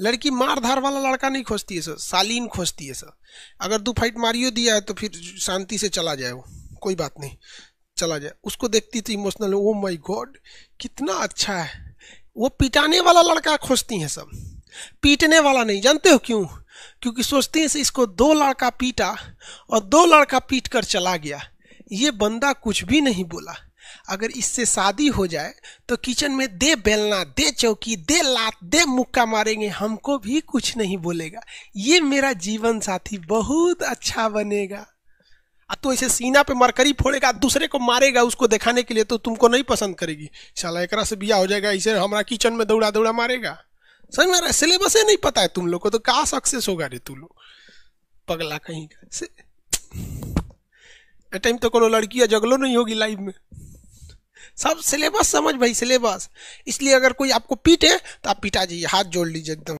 लड़की मार धार वाला लड़का नहीं खोजती है सर सालीन खोजती है सर अगर दो फाइट मारियो दिया है तो फिर शांति से चला जाए वो कोई बात नहीं चला जाए उसको देखती तो इमोशनल ओ माई गॉड कितना अच्छा है वो पिटाने वाला लड़का खोजती हैं सब पीटने वाला नहीं जानते हो क्यों क्योंकि सोचती हैं इसको दो लड़का पीटा और दो लड़का पीट कर चला गया ये बंदा कुछ भी नहीं बोला अगर इससे शादी हो जाए तो किचन में दे बेलना दे चौकी दे लात दे मुक्का मारेंगे हमको भी कुछ नहीं बोलेगा ये मेरा जीवन साथी बहुत अच्छा बनेगा अब तो ऐसे सीना पे मरकरी फोड़ेगा दूसरे को मारेगा उसको दिखाने के लिए तो तुमको नहीं पसंद करेगी चला एक से बिया हो जाएगा इसे हमारा किचन में दौड़ा दौड़ा मारेगा समझ मेरा सिलेबस ही नहीं पता है तुम लोग को तो कहा सक्सेस होगा रे तू लोग पगला कहीं का टाइम तो कोनो लड़की या जगलो नहीं होगी लाइफ में सब सिलेबस समझ भाई सिलेबस इसलिए अगर कोई आपको पीटे तो आप पीटा जाइए हाथ जोड़ लीजिए एकदम